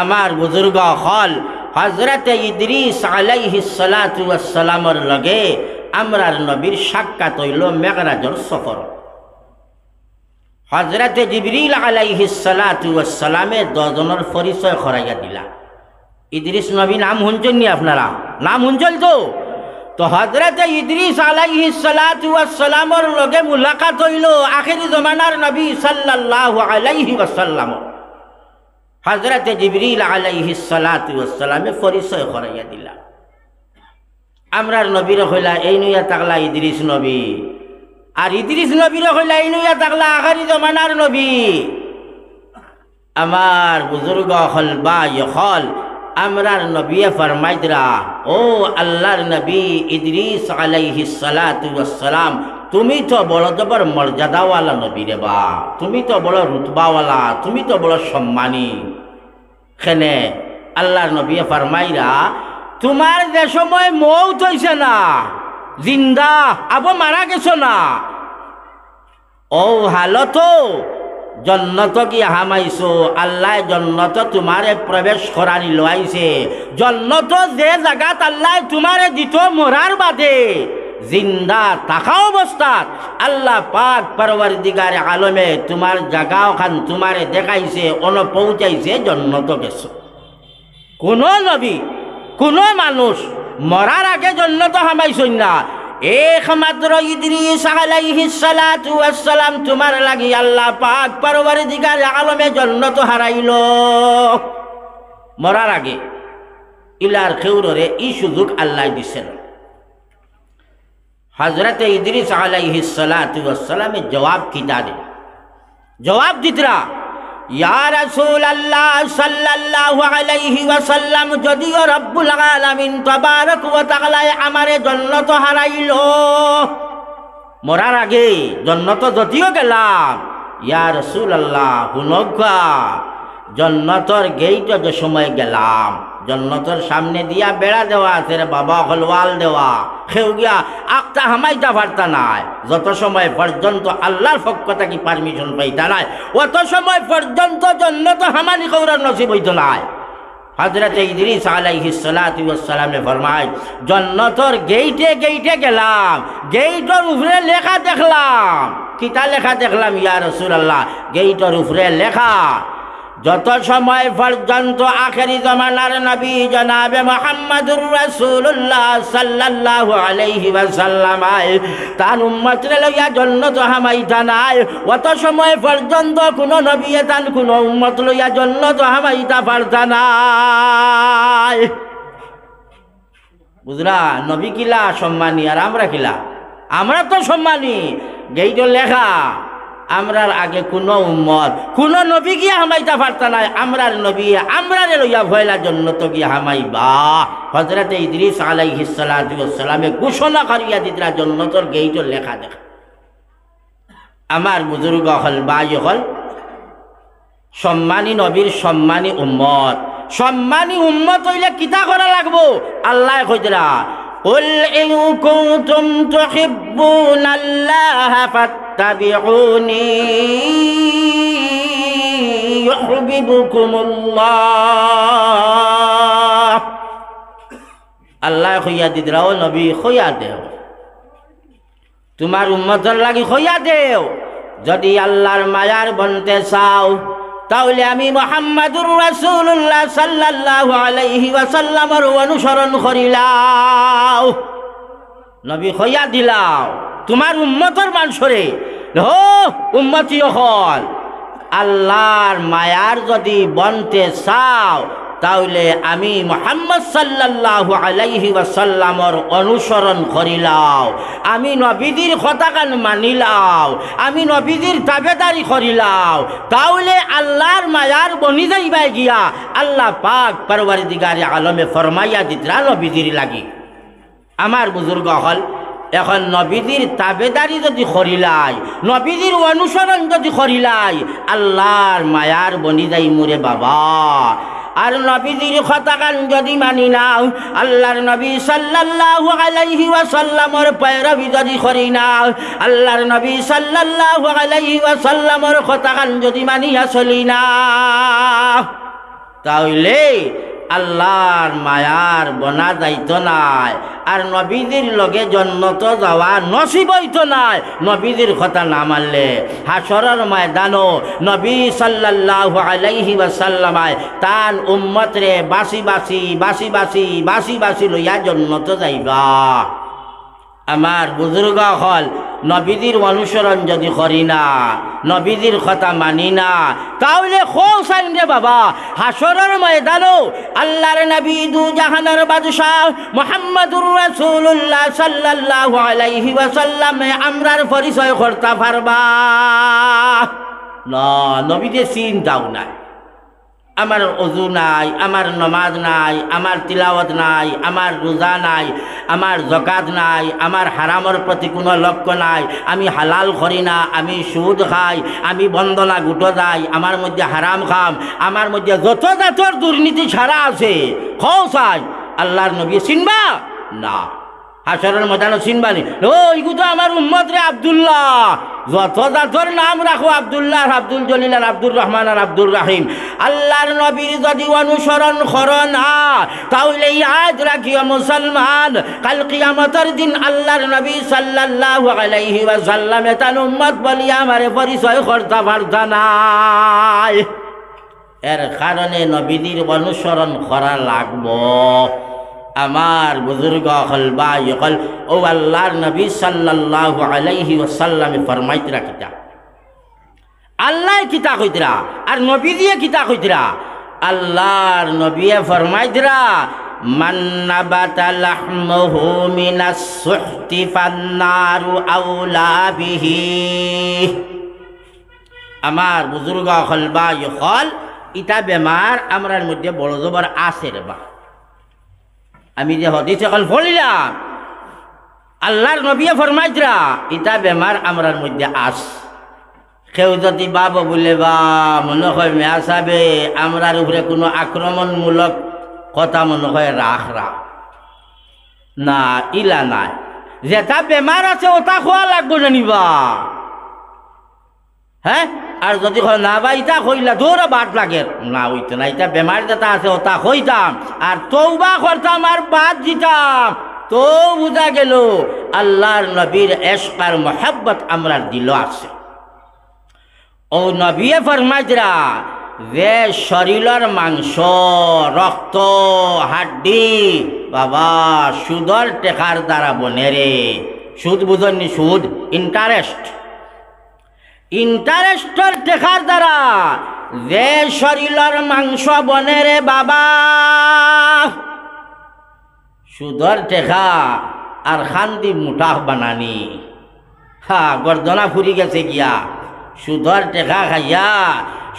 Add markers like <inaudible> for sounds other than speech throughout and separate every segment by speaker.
Speaker 1: আমার বুজুর্গ হল হজরত ইদ্রিস সালাতামর লগে আমরার নবীর সাক্ষাৎ হইল মেঘরাজর সফর হজরত জিবরিল সালাতামে দজনের পরিচয় খরাইয়া দিলা ইদ্রিস নবী নাম শুনছেন নি আপনারা নাম শুনছেন তো তো হজরত ইদ্রিস আলাইহি সালাতামর লগে মুলাকাত হইল আখেরি জমানার নবী সাল্লাহ আলাইহি সাল্লামর হাজরাতে জিবরিল আলাইহি সালাতামে পরিচয় করাইয়া দিলা আমরার নবীর হইলা এই নুয়া তাকলা ইদ্রিস নবী আর ইদ্রিস নবীর হইলা এই নুয়া তাকলা আগারি জমানার নবী আমার বুজুর্গ হল বা ইহল ইয়ে আমরার নবী ফরমাইদরা ও আল্লাহর নবী ইদ্রিস আলাইহি সালাতাম তুমি তো বড় জবর মর্যাদাওয়ালা নবী রে বা তুমি তো বড় রুতবাওয়ালা তুমি তো বড় সম্মানী খেনে আল্লাহর নবী ফারমাইরা তোমার যে সময় মৌত হইছে না জিন্দা আবো মারা গেছ না ও হালত জন্নত কি হামাইছো আল্লাহ জন্নত তোমারে প্রবেশ করানি লোয়াইছে জন্নত যে জাগাত আল্লাহ তোমারে দিত মরার বাদে জিন্দা থাকা অবস্থাত আল্লাহ পাক পারবার দিগারে আলমে তোমার জাগা ওখান তোমারে দেখাইছে অন পৌঁছাইছে জন্নত গেছো কোনো নবী কোনো মানুষ মরার আগে জন্নত হামাইছই না একমাত্র ইদ্রিস আলাইহিস সালাতু ওয়াস সালাম তোমার লাগি আল্লাহ পাক পরওয়ারদিগার আলমে জান্নাত হারাইল মরার আগে ইলার খেউরে ই সুযোগ আল্লাহ দিছেন হজরত ইদরিস আলাইহিসালামের জবাব কিতা দে জবাব দিতরা আমারে জন্নত মরার আগে জন্নত যদিও গেলাম ইয়ার রসুল আল্লাহ জন্নতর গেইট যে সময় গেলাম জন্নতর সামনে দিয়া বেড়া দেওয়া আছে রে বাবা হলওয়াল দেওয়া খেউ গিয়া আখটা হামাইতা পারতা নাই যত সময় পর্যন্ত আল্লাহর পক্ষ কি পারমিশন পাইতা নাই অত সময় পর্যন্ত জন্নত হামানি কৌরার নসিব হইত নাই হজরত ইদরিস আলাইহি সালাতামে ফরমায় জন্নতর গেইটে গেইটে গেলাম গেইটর উপরে লেখা দেখলাম কিতা লেখা দেখলাম ইয়া রসুল আল্লাহ গেইটর উপরে লেখা যত সময় পর্যন্ত আখেরি জমানার নবী জনাবে মোহাম্মদুর রসুল্লাহ সাল্লাহ আলাইহি ওয়াসাল্লামায় তার উম্মতরে লইয়া জন্ম তো হামাইতা নাই অত সময় পর্যন্ত কোনো নবী তান কোনো উম্মত লইয়া জন্ম তো হামাইতা পারতা নাই বুঝলা নবী কিলা সম্মানী আর আমরা কিলা আমরা তো সম্মানী তো লেখা আমরার আগে কোনো উম্মত কোনো নবী গিয়া হামাইতে পারত নাই আমরার নবী আমরারে লইয়া ভয়লার জন্য তো গিয়া হামাইবা হজরতে ইদ্রিস আলাইহিসালামে ঘোষণা করিয়া দিতরা জন্য তোর গেইট লেখা দেখা আমার বুজুর্গ হল বাই হল সম্মানী নবীর সম্মানী উম্মত সম্মানী উম্মত হইলে কিতা করা লাগবো আল্লাহ কইতরা قل إن كنتم تحبون الله فاتبعوني يحببكم الله <coughs> আল্লাহ হইয়া দিদরাও নবী হইয়া দেও তোমার উম্মতর লাগি হইয়া দেও যদি আল্লাহর মায়ার বনতে চাও তাহলে আমি মোহাম্মদুর রাসুল্লাহ সাল্লাহ আলাইহি ওয়াসাল্লামর অনুসরণ করিলাও নবী হইয়া দিলাও তোমার উম্মতর মানসরে হো উম্মতি হল আল্লাহর মায়ার যদি বনতে চাও তাহলে আমি মোহাম্মদ সাল্লাহ আলাইহি ওয়াসাল্লামর অনুসরণ করিলাও আমি নবীদের কথাকান মানিলাও আমি নবীদের তাবেদারি করিলাও তাহলে আল্লাহর মায়ার বনি যাইবাই গিয়া আল্লাহ পাক পারবারি দিগারে আলমে ফরমাইয়া দিতরা নবীদের লাগি আমার বুজুর্গ হল এখন নবীদের তাবেদারি যদি করিলাই নবীদের অনুসরণ যদি করিলাই আল্লাহর মায়ার বনি যাই মোরে বাবা আর নবীজির খতাকান যদি মানি নাও আল্লাহর নবী সাল্লাহ আলাইহি ওয়াসাল্লামর পায়রাবি যদি করি নাও আল্লাহর নবী সাল্লাহ আলাইহি ওয়াসাল্লামর খতাকান যদি মানিয়া চলি না তাহলে আল্লাহর মায়ার বনা যাইত নাই আর নবীদের লগে জন্মত যাওয়া নসিব নাই নবীদের কথা না মানলে হাসরের ময়দানো নবী সাল্লাহ আলাইহি ওয়াসাল্লামায় তান উম্মতরে বাসি বাসি বাসি বাসি বাসি বাসি লইয়া জন্মত যাইবা আমার বুজুর্গ হল নবীদের অনুসরণ যদি করি না নবীদের কথা মানি না তাহলে খোসাইন বাবা হাসরের ময়দানও আল্লাহর নবী দু জাহানের বাদশাহ মোহাম্মদুর রাসূলুল্লাহ সাল্লাল্লাহু আলাইহি ওয়াসাল্লামে আমরার পরিচয় করতে পারবা না নবীদের চিন্তাও নাই আমার অজু নাই আমার নমাজ নাই আমার তিলাওয়াত নাই আমার রোজা নাই আমার জকাত নাই আমার হারামর প্রতি কোনো লক্ষ্য নাই আমি হালাল করি না আমি সুদ খাই আমি বন্দনা গুটো যাই আমার মধ্যে হারাম খাম আমার মধ্যে যত জাতর দুর্নীতি ছাড়া আছে খাই আল্লাহর নবী চিনবা না আসরের মজানো চিনবানি ও ইগু তো আমার উম্মত রে আবদুল্লাহ যত জাতর নাম রাখো আবদুল্লাহ আব্দুল জলিল আর আব্দুর রহমান আর আব্দুর রাহিম আল্লাহর নবীর যদি অনুসরণ কর না তাহলে আজ রাখিও মুসলমান কাল কিয়ামতের দিন আল্লাহর নবী সাল্লাল্লাহু আলাইহি ওয়াসাল্লাম এটা উম্মত বলি আমারে পরিচয় করতে পারত নাই এর কারণে নবীদের অনুসরণ করা লাগবো আমার বুজুর্গ হল বা ইকল ও আল্লাহর নবী সাল্লাহ আলাইহি ওসাল্লামে ফরমাইতরা কিতা আল্লাহ কিতা কইতরা আর নবী দিয়ে কিতা কইতরা আল্লাহর নবিয়ে ফরমাইতরা মান্নাবাত লাহমহু মিনাস সুহতি ফান্নারু আউলা বিহি আমার বুজুর্গ হল বা ইকল ইটা বেমার আমরার মধ্যে বড় জবর আছে রে বা আমি যে হদিস এখন ফলিলাম আল্লাহর নবিয়া ফরমাইজরা ইটা বেমার আমরার মধ্যে আস কেউ যদি বাব বলে বা মনে হয় মেয়া সাবে আমরার উপরে কোনো আক্রমণমূলক কথা মনে হয় রাখ রাখ না ইলা নাই যেটা বেমার আছে ওটা খোয়া লাগবো জানিবা হ্যাঁ আর যদি না বা হইলা দৌড়ে বাট লাগে না হইতে না এটা বেমার যেটা আছে ওটা হইতাম আর তৌবা করতাম আর বাদ দিতাম তো বুঝা গেল আল্লাহর নবীর এসকার মোহাব্বত আমরা দিল আছে ও নবী ফরমাইজরা যে শরীরের মাংস রক্ত হাড্ডি বাবা সুদর টেকার দ্বারা বনে রে সুদ বুঝননি সুদ ইন্টারেস্ট ইন্টারেস্টর দেখার দ্বারা যে শরীরের মাংস বনে রে বাবা সুদর দেখা আর শান্তি মুঠা বানানি হা গর্দনা ফুরি গেছে গিয়া সুদর দেখা খাইয়া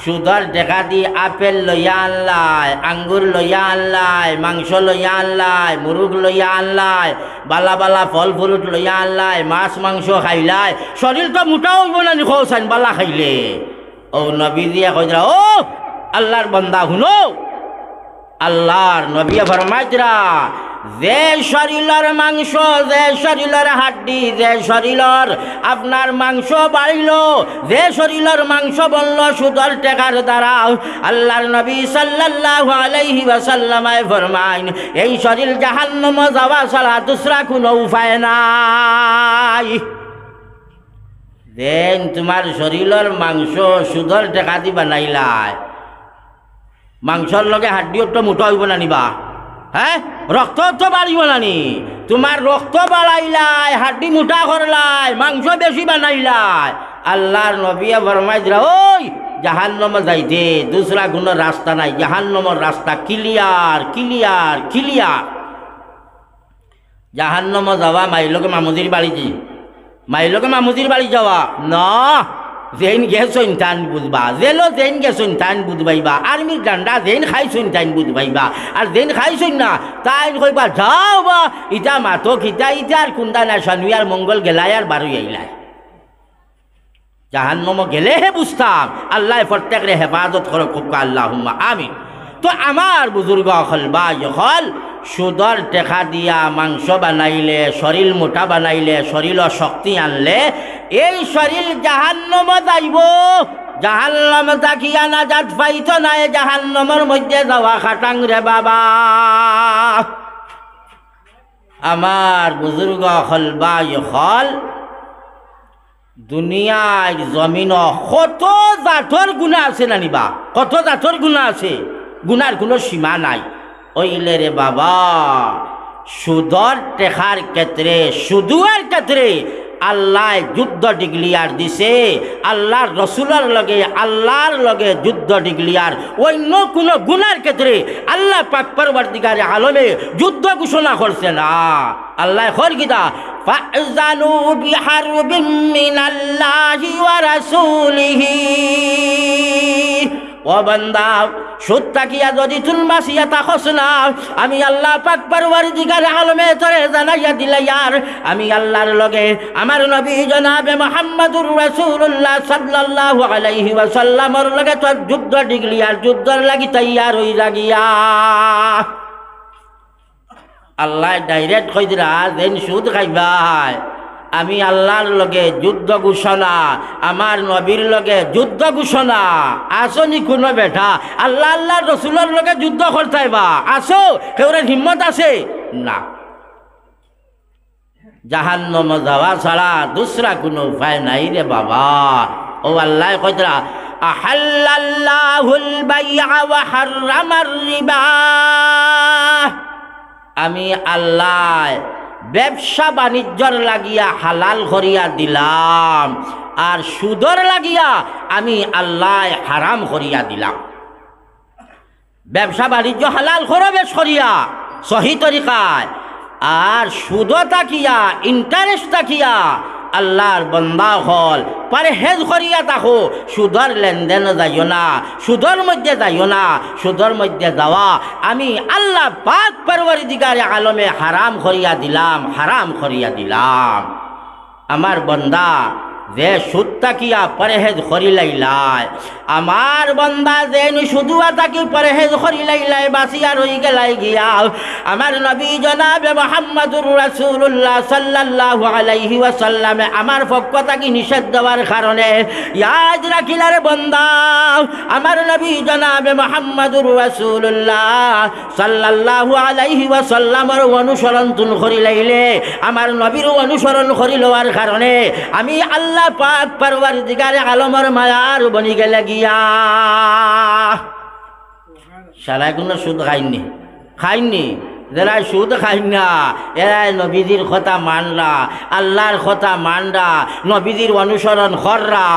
Speaker 1: সুদর দেখা দি আপেল লইয়া আনলাই আঙ্গুর লইয়া আনলাই মাংস লইয়া আনলাই মুরুখ লইয়া আনলাই বালা বালা ফল ফুরুট লইয়া আনলাই মাছ মাংস খাইলাই শরীর তো মোটাও হইব না নিখো চাইন বালা খাইলে ও নবী দিয়া দা ও আল্লাহর বন্দা শুনো আল্লাহর নবী ফরমাইতরা যে শরীরের মাংস যে শরীরের হাড্ডি যে শরীরের আপনার মাংস বাড়িল যে শরীরের মাংস বলল সুদর টেকার দ্বারা আল্লাহর নবী সাল্লাহ আলাইহি সাল্লামায় ফরমাইন এই শরীর জাহান্নম যাওয়া ছাড়া দুসরা কোনো উপায় নাই দেন তোমার শরীরের মাংস সুদর টেকা দি নাইলায় মাংসর লগে হাড্ডি তো মোটা হইব না নিবা হ্যাঁ রক্ত তো বাড়ি নানি তোমার রক্ত বাড়াইলায় হাড্ডি মোটা করলায় মাংস বেশি বানাইলাই আল্লাহর নবিয়া ফরমাই দিলা ওই জাহান্নম যাইতে দুসরা কোনো রাস্তা নাই জাহান নমর রাস্তা ক্লিয়ার ক্লিয়ার ক্লিয়ার জাহান্নম যাওয়া মাইলকে মামুদির বাড়ি যাই মাইলকে মামুদির বাড়ি যাওয়া না জেন গেছইন তান বুঝবা জেলো জেন গেছইন তান বুঝবাইবা আর্মির ডান্ডা জেন খাইছইন তান বুঝবাইবা আর জেন খাইছইন না তাই কইবা যাও বা ইটা মাতো খিতা ইটা আর কুন্দা না আর মঙ্গল গেলাই আর বারুই আইলায় জাহান্নম গেলে হে বুঝতাম আল্লাহ প্রত্যেকের হেফাজত করো খুব আল্লাহ আমি তো আমার বুজুর্গ হল বা যখন সুদর টেকা দিয়া মাংস বানাইলে শরীর মোটা বানাইলে শরীর শক্তি আনলে এই শরীর জাহান্নম যাইব জাহান্নম তাকিয়া না জাত পাইত না এ জাহান্নমর মধ্যে যাওয়া খাটাং রে বাবা আমার বুজুর্গ হল বা যখন দুনিয়ায় জমিন কত জাঠর গুণা আছে নানিবা কত জাঠর গুণা আছে গুনার কোনো সীমা নাই ওইলে রে বাবা সুদর টেখার ক্ষেত্রে সুদুয়ার ক্ষেত্রে আল্লাহ যুদ্ধ ডিগলিয়ার দিছে আল্লাহর রসুলার লগে আল্লাহর লগে যুদ্ধ ডিগলিয়ার অন্য কোনো গুনার ক্ষেত্রে আল্লাহ পাকপরবর্তীকার আলমে যুদ্ধ ঘোষণা করছে না আল্লাহ হরগিদা فَأْذَنُوا بِحَرْبٍ আল্লাহি ওয়া রাসূলিহি যদি না আমি আল্লাহ পাক আলমে আমি আল্লাহর লগে আমার নবী জনাবে মোহাম্মদুর রাসূলুল্লাহ সাল্লাল্লাহু আলাইহি ওয়াসাল্লামর লগে তোর যুদ্ধ ডিগ্রি আর যুদ্ধর লাগি তৈয়ার হই লাগিয়া আল্লাহ ডাইরেক্ট কই দিলা দেন সুদ খাইবা আমি আল্লাহর লগে যুদ্ধ ঘোষণা আমার নবীর লগে যুদ্ধ ঘোষণা নি কোনো বেটা আল্লাহ আল্লাহ রসুলের লগে যুদ্ধ করতে বা আসো কেউরে হিম্মত আছে না জাহান্নম যাওয়া ছাড়া দুসরা কোনো উপায় নাই রে বাবা ও আল্লাহ কতরা আমি আল্লাহ ব্যবসা বাণিজ্যর লাগিয়া হালাল করিয়া দিলাম আর সুদর লাগিয়া আমি আল্লাহ হারাম করিয়া দিলাম ব্যবসা বাণিজ্য হালাল বেশ করিয়া সহি তরিকায় আর সুদ তাকিয়া ইন্টারেস্ট তাকিয়া আল্লাহর বন্দা হল পরহেজ করিয়া তাহো সুদর লেনদেন যাইও না সুদর মধ্যে যাইও না সুদর মধ্যে যাওয়া আমি আল্লাহ পাক পারি দিগারে আলমে হারাম করিয়া দিলাম হারাম করিয়া দিলাম আমার বন্দা যে সুদ তাকিয়া পরেহেজ করিলাই লাই আমার বন্দা যেন শুধুয়া তাকি পরেহেজ করিলাই লাই বাসিয়া রই গেলাই গিয়া আমার নবী জনাবে মোহাম্মদুর রাসুল্লাহ সাল্লাহ আলাইহি ওয়াসাল্লামে আমার পক্ষ তাকি নিষেধ দেওয়ার কারণে ইয়াজ রাখিলার বন্দা আমার নবী জনাবে মোহাম্মদুর রাসুল্লাহ সাল্লাহ আলাইহি ওয়াসাল্লামর অনুসরণ তুন করিলাইলে আমার নবীর অনুসরণ করি লওয়ার কারণে আমি আল্লাহ আল্লাহ পাক পারবার দিগারে আলমর মায়ার বনি গেলে গিয়া সারা কোনো সুদ খাইনি খাইনি যারা সুদ খাই না এরাই নবীজির কথা মানরা আল্লাহর কথা মানরা নবীজির অনুসরণ কররা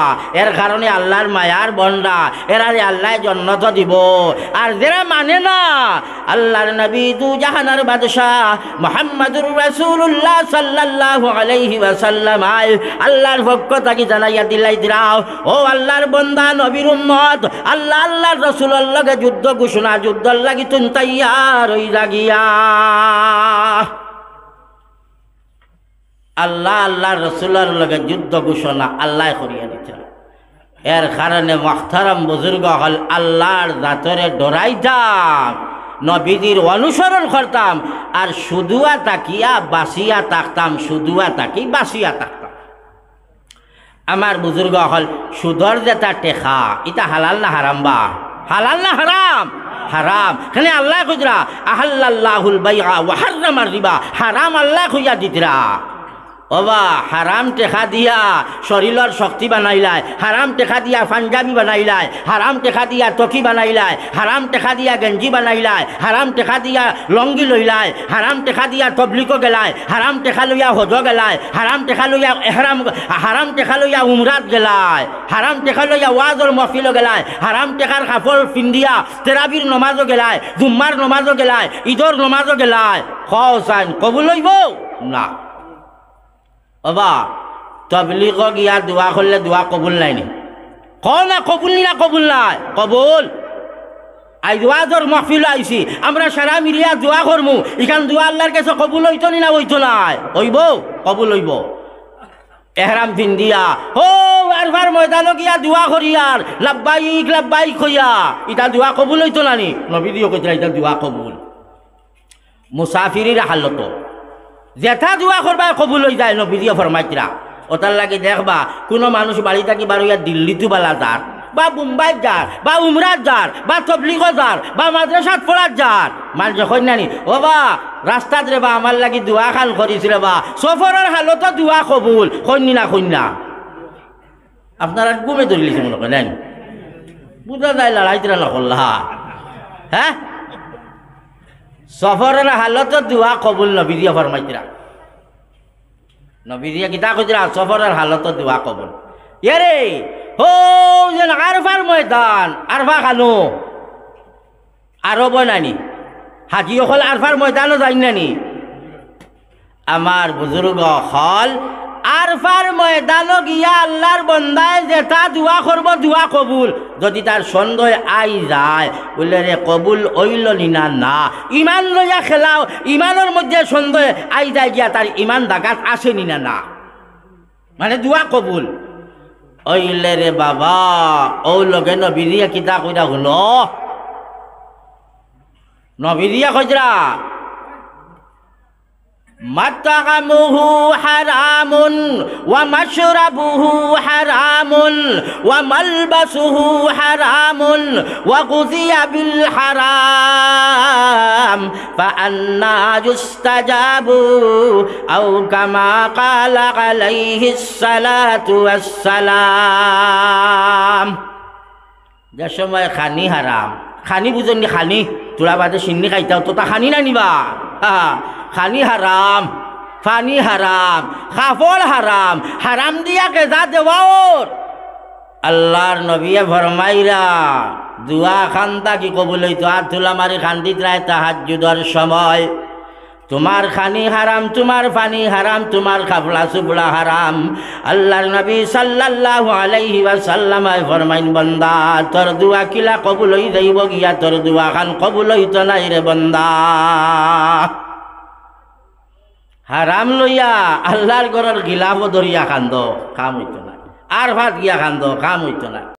Speaker 1: এর কারণে আল্লাহর মায়ার বনরা এরা আল্লাহ জন্নত দিব আর যারা মানে না আল্লাহর নবী দু জাহানার বাদশাহ মোহাম্মদুর রসুল্লাহ সাল্লাহ আলাইহি ওয়াসাল্লাম আল্লাহর ভক্ত তাকে জানাইয়া দিলাই দিরাও ও আল্লাহর বন্দা নবীর উম্মত আল্লাহ আল্লাহর রসুল্লাহকে যুদ্ধ ঘোষণা যুদ্ধ লাগি তুন তাইয়া রই লাগিয়া আল্লাহ আল্লাহ রসুলার লগে যুদ্ধ ঘোষণা আল্লাহ করিয়া দিত এর কারণে মখতারাম বুজুর্গ হল আল্লাহর দাঁতরে ডরাইতাম নবীজির অনুসরণ করতাম আর শুধুয়া তাকিয়া বাসিয়া তাকতাম শুধুয়া তাকি বাসিয়া তাকতাম আমার বুজুর্গ হল সুদর দেতা টেখা ইটা হালাল না হারাম বা হালাল না হারাম حرام خلي الله خجرا أحل الله البيع وحرم الربا حرام الله خجرا অবা হারাম টেখা দিয়া শরীরের শক্তি বানাইলায় হারাম টেখা দিয়া পাঞ্জাবি বানাইলায় হারাম টেখা দিয়া টকি বানাইলায় হারাম টেখা দিয়া গেঞ্জি বানাইলায় হারাম টেখা দিয়া লঙ্গি লইলায় হারাম টেখা দিয়া তবলিকো গেলায় হারাম টেখা লইয়া হজ গেলায় হারাম টেখা লইয়া এহরাম হারাম টেখা লইয়া উমরাত গেলায় হারাম টেখা লইয়া ওয়াজর মফিলো গেলায় হারাম টেখার কাপড় পিন্ধিয়া তেরাবির নমাজও গেলায় জুম্মার নমাজও গেলায় ঈদর নমাজও গেলায় খাওয়া কবুল হইব না বাবা তবলিগ গিয়া দোয়া করলে দোয়া কবুল নাই নি ক না কবুল নি না কবুল নাই কবুল আই দোয়া জোর মাহফিল আইছি আমরা সারা মিলিয়া দোয়া করমু ইখান দোয়া আল্লাহর কাছে কবুল হইতো নি না হইতো নাই হইব কবুল হইব এহরাম পিন্দিয়া ও আরবার ময়দানো গিয়া দোয়া করিয়ার লাব্বাইক লাব্বাইক হইয়া ইটা দোয়া কবুল হইতো নানি নবী দিও কইতরা ইটা দোয়া কবুল মুসাফিরির হালত জেঠা দোয়া করবা কবুল হয়ে যায় নবীজিয়ে ফরমাইতরা ওটার লাগে দেখবা কোনো মানুষ বাড়ি থাকি বারো ইয়া দিল্লিতো বালা যার বা মুম্বাই যার বা উমরার যার বা তবলিগ যার বা মাদ্রাসাত পড়ার যার মাল যখন নানি ও বা রাস্তাত রে বা আমার লাগি দোয়া খান করিস বা সফরের হালত দোয়া কবুল সৈন্য না সৈন্য আপনারা গুমে ধরিলিছে মনে করেন বুঝা যায় লড়াইতরা নকল্লা হ্যাঁ সফরের হালত দোয়া কবুল নবীদিয়া ফরমাইছিল নবীদিয়া কিতা কইতরা সফরের হালত দোয়া কবুল ইয়ারে হো যেন আরফার ময়দান আরফা খানো আরব নানি হাজি অকল আরফার ময়দানও যাই নানি আমার বুজুর্গ হল আরফার ময়দান গিয়া আল্লাহর বন্দায় যেটা দোয়া করবো দোয়া কবুল যদি তার সন্দেহ আই যায় বললে রে কবুল অইল নিনা না ইমান লইয়া খেলাও ইমানের মধ্যে সন্দেহ আই যায় গিয়া তার ইমান দাগাত আসে নিনা না মানে দোয়া কবুল অইলে রে বাবা ও লগে নবিরিয়া কিতা কইরা হলো নবিরিয়া খজরা مطعمه حرام ومشربه حرام وملبسه حرام وغذي بالحرام فأنا يستجاب أو كما قال عليه الصلاة والسلام يا সময় خاني حرام خاني بوزن خاني تلا بعد সিন্নি খাইতাও তো তা খানি হারাম ফানি হারাম খাফল হারাম হারাম দিয়াকে যা দেওয়ার আল্লাহর নবিয়ে ভরমাইরা দুয়া খান্দা কি কবুল হইতো আর তুলা মারি খান্দি রায় তাহাজুদর সময় তোমার খানি হারাম তোমার পানি হারাম তোমার খাবলা সুবলা হারাম আল্লাহর নবী সাল্লাল্লাহু আলাইহি ওয়াসাল্লামাই ফরমাইন বান্দা তোর দুয়া কিলা কবুল হই যাইব গিয়া তোর দুয়া খান কবুল হইতো নাই রে বান্দা হারাম লইয়া আল্লাহর ঘরের গিলাফও ধরিয়া খান্দ কাম হইত না আর ভাত গিয়া খান্দ কাম হইত না